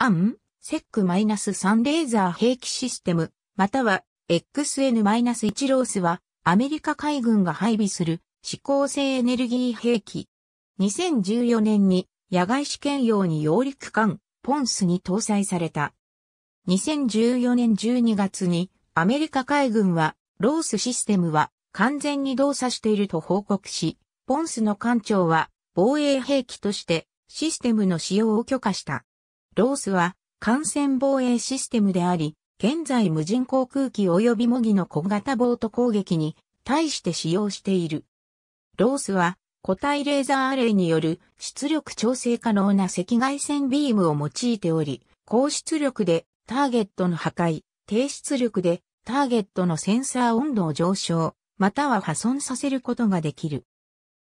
アン、セック -3 レーザー兵器システム、または XN-1 ロースはアメリカ海軍が配備する指向性エネルギー兵器。2014年に野外試験用に揚陸艦ポンスに搭載された。2014年12月にアメリカ海軍はロースシステムは完全に動作していると報告し、ポンスの艦長は防衛兵器としてシステムの使用を許可した。ロースは感染防衛システムであり、現在無人航空機及び模擬の小型ボート攻撃に対して使用している。ロースは固体レーザーアレイによる出力調整可能な赤外線ビームを用いており、高出力でターゲットの破壊、低出力でターゲットのセンサー温度を上昇、または破損させることができる。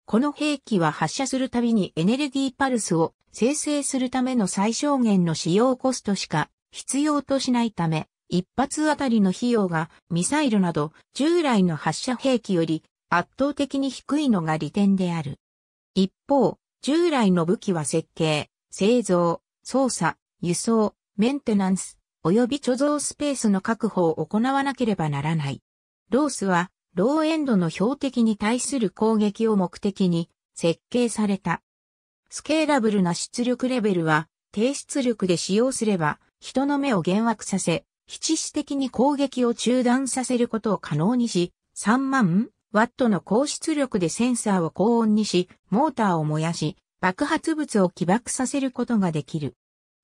この兵器は発射するたびにエネルギーパルスを生成するための最小限の使用コストしか必要としないため、一発あたりの費用がミサイルなど従来の発射兵器より圧倒的に低いのが利点である。一方、従来の武器は設計、製造、操作、輸送、メンテナンス、及び貯蔵スペースの確保を行わなければならない。ロースは、ローエンドの標的に対する攻撃を目的に設計されたスケーラブルな出力レベルは、低出力で使用すれば、人の目を減惑させ、非致的に攻撃を中断させることを可能にし、3万ワットの高出力でセンサーを高温にし、モーターを燃やし、爆発物を起爆させることができる。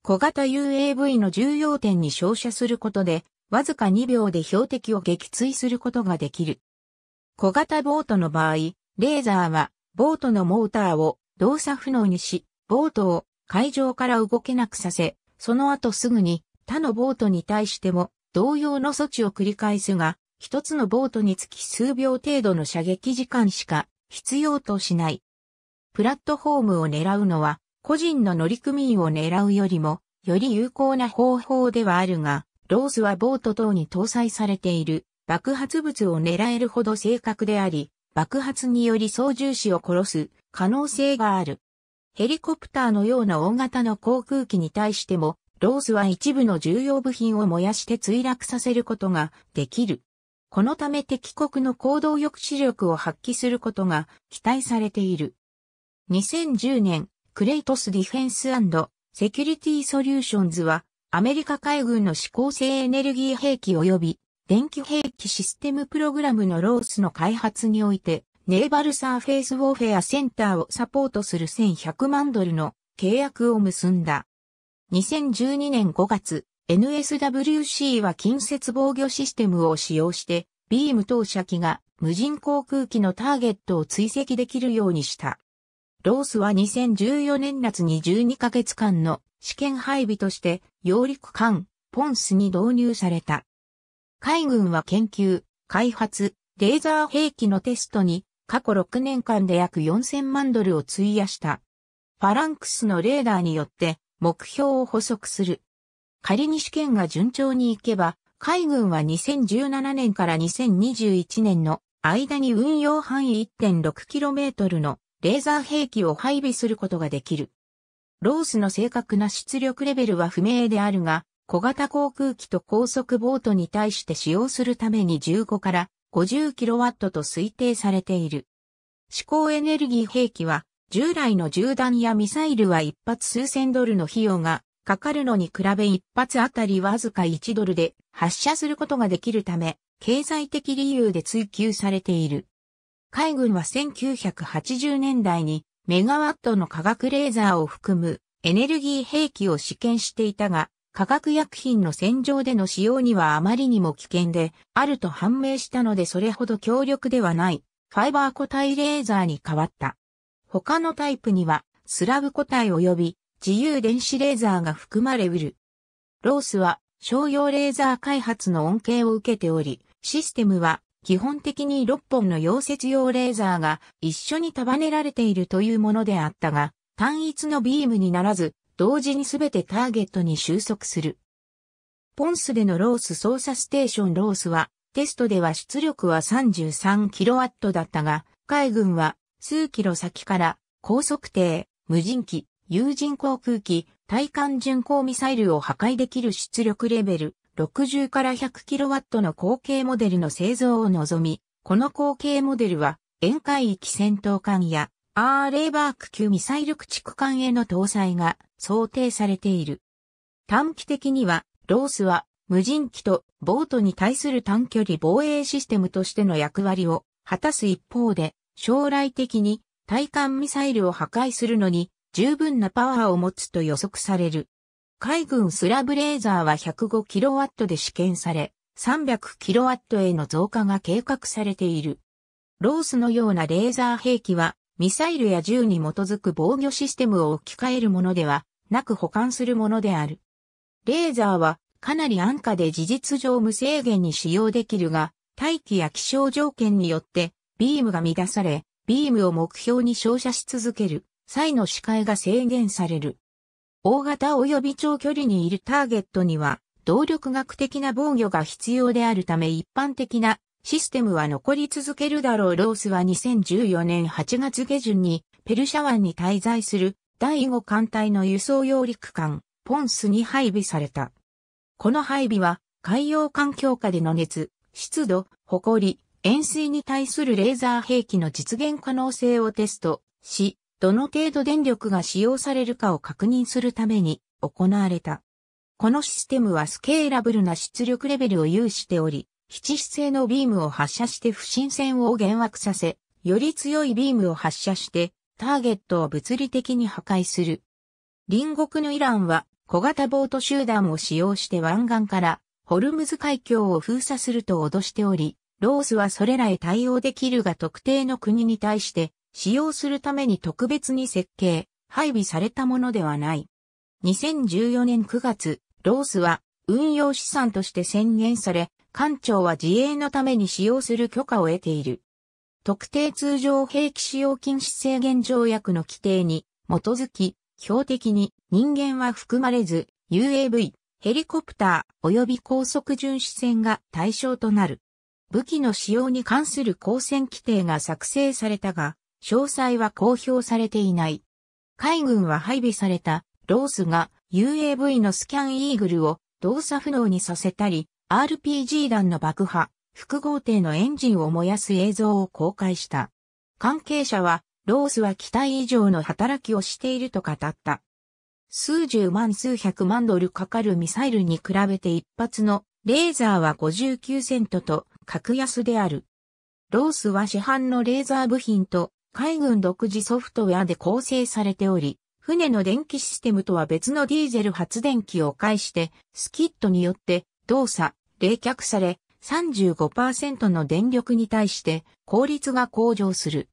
小型 UAV の重要点に照射することで、わずか2秒で標的を撃墜することができる。小型ボートの場合、レーザーは、ボートのモーターを動作不能にし、ボートを海上から動けなくさせ、その後すぐに他のボートに対しても同様の措置を繰り返すが、一つのボートにつき数秒程度の射撃時間しか必要としない。プラットフォームを狙うのは、個人の乗組員を狙うよりも、より有効な方法ではあるが、ロースはボート等に搭載されている爆発物を狙えるほど正確であり、爆発により操縦士を殺す可能性がある。ヘリコプターのような大型の航空機に対しても、ロースは一部の重要部品を燃やして墜落させることができる。このため敵国の行動抑止力を発揮することが期待されている。2010年、クレイトスディフェンスセキュリティソリューションズは、アメリカ海軍の指向性エネルギー兵器及び電気兵器システムプログラムのロースの開発において、ネーバルサーフェイスウォーフェアセンターをサポートする1100万ドルの契約を結んだ。2012年5月、NSWC は近接防御システムを使用して、ビーム投射機が無人航空機のターゲットを追跡できるようにした。ロースは2014年夏に12ヶ月間の試験配備として、揚陸艦、ポンスに導入された。海軍は研究、開発、レーザー兵器のテストに過去6年間で約4000万ドルを費やした。ファランクスのレーダーによって目標を補足する。仮に試験が順調にいけば、海軍は2017年から2021年の間に運用範囲 1.6km のレーザー兵器を配備することができる。ロースの正確な出力レベルは不明であるが、小型航空機と高速ボートに対して使用するために15から 50kW と推定されている。思考エネルギー兵器は、従来の銃弾やミサイルは一発数千ドルの費用がかかるのに比べ一発あたりわずか1ドルで発射することができるため、経済的理由で追求されている。海軍は1980年代にメガワットの化学レーザーを含むエネルギー兵器を試験していたが、化学薬品の洗浄での使用にはあまりにも危険で、あると判明したのでそれほど強力ではない、ファイバー個体レーザーに変わった。他のタイプには、スラブ個体及び自由電子レーザーが含まれうる。ロースは商用レーザー開発の恩恵を受けており、システムは基本的に6本の溶接用レーザーが一緒に束ねられているというものであったが、単一のビームにならず、同時にすべてターゲットに収束する。ポンスでのロース操作ステーションロースは、テストでは出力は 33kW だったが、海軍は数キロ先から高速艇、無人機、有人航空機、対艦巡航ミサイルを破壊できる出力レベル60から 100kW の後継モデルの製造を望み、この後継モデルは、沿海域戦闘艦やアーレイバーク級ミサイル駆逐艦への搭載が想定されている。短期的には、ロースは無人機とボートに対する短距離防衛システムとしての役割を果たす一方で、将来的に対艦ミサイルを破壊するのに十分なパワーを持つと予測される。海軍スラブレーザーは 105kW で試験され、300kW への増加が計画されている。ロースのようなレーザー兵器はミサイルや銃に基づく防御システムを置き換えるものではなく保管するものである。レーザーはかなり安価で事実上無制限に使用できるが、大気や気象条件によってビームが乱され、ビームを目標に照射し続ける際の視界が制限される。大型及び長距離にいるターゲットには、動力学的な防御が必要であるため一般的なシステムは残り続けるだろうロースは2014年8月下旬にペルシャ湾に滞在する第5艦隊の輸送用陸艦ポンスに配備された。この配備は海洋環境下での熱、湿度、埃、塩水に対するレーザー兵器の実現可能性をテストし、どの程度電力が使用されるかを確認するために行われた。このシステムはスケーラブルな出力レベルを有しており、七姿勢のビームを発射して不審線を減惑させ、より強いビームを発射して、ターゲットを物理的に破壊する。隣国のイランは小型ボート集団を使用して湾岸からホルムズ海峡を封鎖すると脅しており、ロースはそれらへ対応できるが特定の国に対して使用するために特別に設計、配備されたものではない。2014年9月、ロースは運用資産として宣言され、艦長は自衛のために使用する許可を得ている。特定通常兵器使用禁止制限条約の規定に基づき、標的に人間は含まれず、UAV、ヘリコプター及び高速巡視船が対象となる。武器の使用に関する交戦規定が作成されたが、詳細は公表されていない。海軍は配備されたロースが UAV のスキャンイーグルを動作不能にさせたり、RPG 弾の爆破、複合艇のエンジンを燃やす映像を公開した。関係者は、ロースは期待以上の働きをしていると語った。数十万数百万ドルかかるミサイルに比べて一発のレーザーは59セントと格安である。ロースは市販のレーザー部品と海軍独自ソフトウェアで構成されており、船の電気システムとは別のディーゼル発電機を介して、スキットによって動作、冷却され、35%の電力に対して効率が向上する。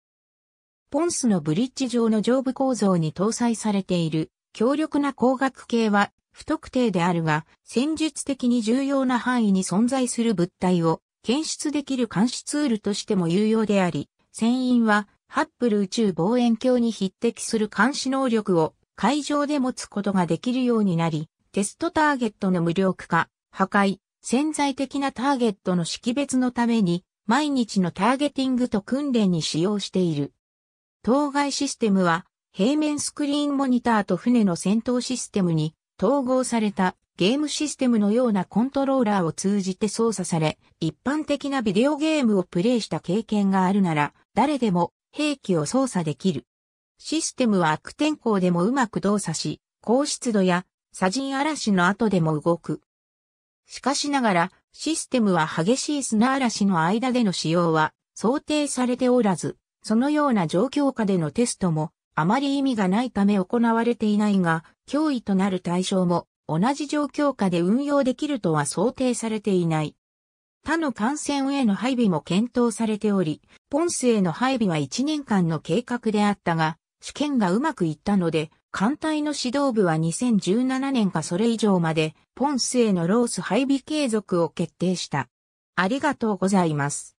ポンスのブリッジ上の上部構造に搭載されている強力な光学系は不特定であるが、戦術的に重要な範囲に存在する物体を検出できる監視ツールとしても有用であり、船員はハッブル宇宙望遠鏡に匹敵する監視能力を海上で持つことができるようになり、テストターゲットの無力化、破壊、潜在的なターゲットの識別のために、毎日のターゲティングと訓練に使用している。当該システムは、平面スクリーンモニターと船の戦闘システムに統合されたゲームシステムのようなコントローラーを通じて操作され、一般的なビデオゲームをプレイした経験があるなら、誰でも兵器を操作できる。システムは悪天候でもうまく動作し、高湿度や砂塵嵐の後でも動く。しかしながら、システムは激しい砂嵐の間での使用は想定されておらず、そのような状況下でのテストもあまり意味がないため行われていないが、脅威となる対象も同じ状況下で運用できるとは想定されていない。他の感染への配備も検討されており、ポンスへの配備は1年間の計画であったが、試験がうまくいったので、艦隊の指導部は2017年かそれ以上まで、ポンスへのロース配備継続を決定した。ありがとうございます。